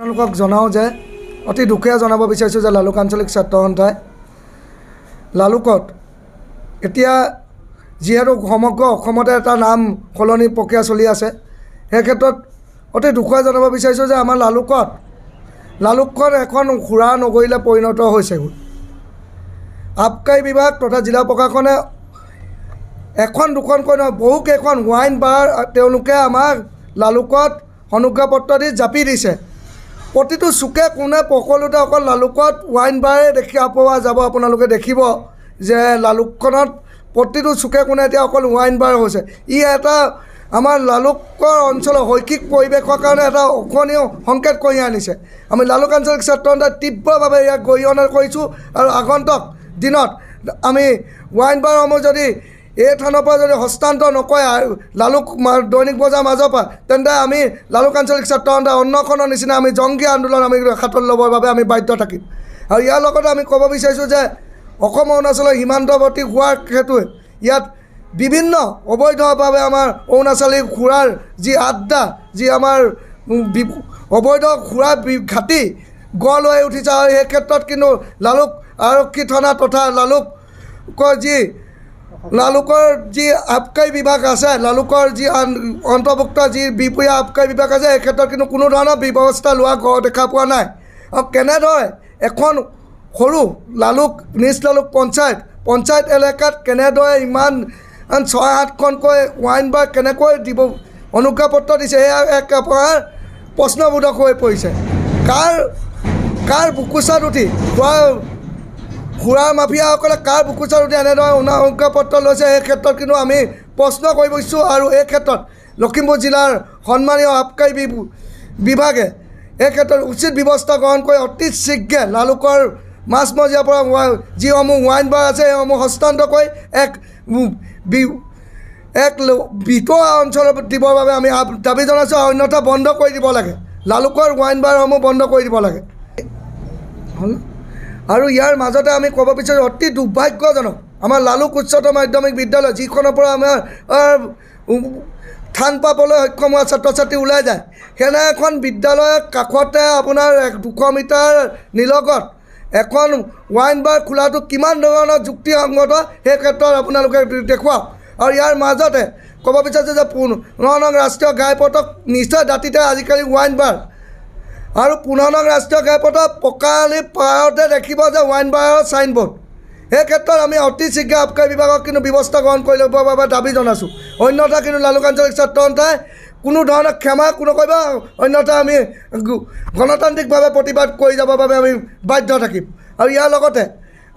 আপোনালোকক জনাওঁ যে অতি দুখীয়া জনাব বিচাৰিছোঁ যে লালুক আঞ্চলিক ছাত্ৰ সন্থাই লালুকত এতিয়া যিহেতু সমগ্ৰ অসমতে এটা নাম সলনি প্ৰক্ৰিয়া চলি আছে সেই ক্ষেত্ৰত অতি দুখীয়া জনাব বিচাৰিছোঁ যে আমাৰ লালুকত লালুকখন এখন সুৰা নগৰীলৈ পৰিণত হৈছেগৈ আবকাৰী বিভাগ তথা জিলা প্ৰশাসনে এখন দুখনকৈ নহয় বহুকেইখন ৱাইন বাৰ তেওঁলোকে আমাক লালুকত অনুজ্ঞাপত্ৰ দি জাপি দিছে প্ৰতিটো চুকে কোনে সকলোতে অকল লালুকত ৱাইন বাৰে দেখা পোৱা যাব আপোনালোকে দেখিব যে লালুকখনত প্ৰতিটো চুকে কোনে এতিয়া অকল ৱাইন বাৰ হৈছে ই এটা আমাৰ লালুকৰ অঞ্চলৰ শৈক্ষিক পৰিৱেশৰ কাৰণে এটা অসনীয় সংকেত কঢ়িয়াই আনিছে আমি লালুক আঞ্চলিক ছাত্ৰসন্থাই তীব্ৰভাৱে ইয়াক গৰিহণা কৰিছোঁ আৰু আগন্তক দিনত আমি ৱাইন বাৰসমূহ যদি এই থানৰ পৰা যদি হস্তান্তৰ নকৰে লালুক দৈনিক বজাৰ মাজৰ পৰা তেন্তে আমি লালুক আঞ্চলিক ছাত্ৰ সন্থা অন্যখনৰ নিচিনা আমি জংগী আন্দোলন আমি হাতত ল'বৰ বাবে আমি বাধ্য থাকিম আৰু ইয়াৰ লগতে আমি ক'ব বিচাৰিছোঁ যে অসম অৰুণাচলৰ সীমান্তৱৰ্তী হোৱাৰ সেইটোৱে ইয়াত বিভিন্ন অবৈধভাৱে আমাৰ অৰুণাচলী ঘোঁৰাৰ যি আড্ডা যি আমাৰ অবৈধ ঘোঁৰা ঘাটি গঢ় লৈ উঠিছে আৰু সেই ক্ষেত্ৰত কিন্তু লালুক আৰক্ষী থানা তথা লালুকৰ যি লালুকৰ যি আবকাৰী বিভাগ আছে লালুকৰ যি অন্তৰ্ভুক্ত যি বিপৰীয়া আবকাৰী বিভাগ আছে এই ক্ষেত্ৰত কিন্তু কোনো ধৰণৰ ব্যৱস্থা লোৱা গ দেখা পোৱা নাই আৰু কেনেদৰে এখন সৰু লালুক নিজ লালুক পঞ্চায়ত পঞ্চায়ত এলেকাত কেনেদৰে ইমান ছয় সাতখনকৈ ৱাইন বা কেনেকৈ দিব অনুজ্ঞাপত্ৰ দিছে সেয়া এক আপোনাৰ প্ৰশ্নবোধক হৈ পৰিছে কাৰ কাৰ বুকুচাত উঠি বা সুৰা মাফিয়াসকলে কাৰ বুকু বুকুচাৰতে এনেদৰে অনাসংখ্যা পত্ৰ লৈছে সেই ক্ষেত্ৰত কিন্তু আমি প্ৰশ্ন কৰিব ইচ্ছোঁ আৰু এই ক্ষেত্ৰত লখিমপুৰ জিলাৰ সন্মানীয় আবকাৰী বিভাগে এই ক্ষেত্ৰত উচিত ব্যৱস্থা গ্ৰহণ কৰি অতি শীঘ্ৰে লালুকৰ মাছমজিয়াৰ পৰা যিসমূহ ৱাইন বাৰ আছে সেইসমূহ হস্তান্তৰ কৰি এক এক ভিতৰুৱা অঞ্চলত দিবৰ বাবে আমি দাবী জনাইছোঁ আৰু অন্যথা বন্ধ কৰি দিব লাগে লালুকৰ ৱাইন বাৰসমূহ বন্ধ কৰি দিব লাগে আৰু ইয়াৰ মাজতে আমি ক'ব বিচাৰোঁ অতি দুৰ্ভাগ্যজনক আমাৰ লালুক উচ্চতৰ মাধ্যমিক বিদ্যালয় যিখনৰ পৰা আমাৰ থান পাবলৈ সক্ষম হোৱা ছাত্ৰ ছাত্ৰী ওলাই যায় সেনে এখন বিদ্যালয়ৰ কাষতে আপোনাৰ এক দুশ মিটাৰ নিলগত এখন ৱাইন বাৰ খোলাটো কিমান ধৰণৰ যুক্তিসংগত সেই ক্ষেত্ৰত আপোনালোকে দেখুৱাওক আৰু ইয়াৰ মাজতে ক'ব বিচাৰিছোঁ যে পুন ন ৰাষ্ট্ৰীয় ঘাইপথক নিশ্চয় দাঁতিতে আজিকালি ৱাইন বাৰ আৰু পুনানক ৰাষ্ট্ৰীয় ঘাইপথৰ পকালি পাৰতে দেখিব যে ৱাইন বাৰৰ চাইনবোৰ্ড সেই ক্ষেত্ৰত আমি অতি শীঘ্ৰে আবকাৰী বিভাগক কিন্তু ব্যৱস্থা গ্ৰহণ কৰি ল'বৰ বাবে দাবী জনাইছোঁ অন্যথা কিন্তু লালুকাঞ্চলিক ছাত্ৰন্তাই কোনো ধৰণৰ ক্ষমা কোনো কৰিব অন্যথা আমি গণতান্ত্ৰিকভাৱে প্ৰতিবাদ কৰি যাবৰ বাবে আমি বাধ্য থাকিম আৰু ইয়াৰ লগতে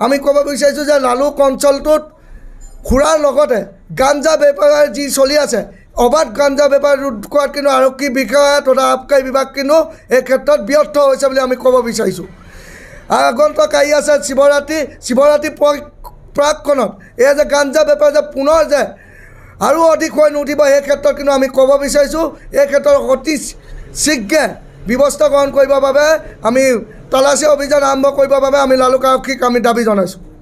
আমি ক'ব বিচাৰিছোঁ যে লালুক অঞ্চলটোত খুৰাৰ লগতে গাঞ্জা বেপাৰ যি চলি আছে অবাধ গাঞ্জা বেপাৰ ৰোধ কৰাত কিন্তু আৰক্ষী বিষয়া তথা আবকাৰী বিভাগ কিন্তু এই ক্ষেত্ৰত ব্যৰ্থ হৈছে বুলি আমি ক'ব বিচাৰিছোঁ আগন্তক আহি আছে শিৱৰাত্ৰি শিৱৰাত্ৰি প্ৰাকখনত এই যে গাঞ্জা বেপাৰ যে পুনৰ যে আৰু অধিক হৈ নুঠিব সেই ক্ষেত্ৰত কিন্তু আমি ক'ব বিচাৰিছোঁ এই ক্ষেত্ৰত অতি শীঘ্ৰে ব্যৱস্থা গ্ৰহণ কৰিবৰ বাবে আমি তালাচী অভিযান আৰম্ভ কৰিবৰ বাবে আমি লালুক আৰক্ষীক আমি দাবী জনাইছোঁ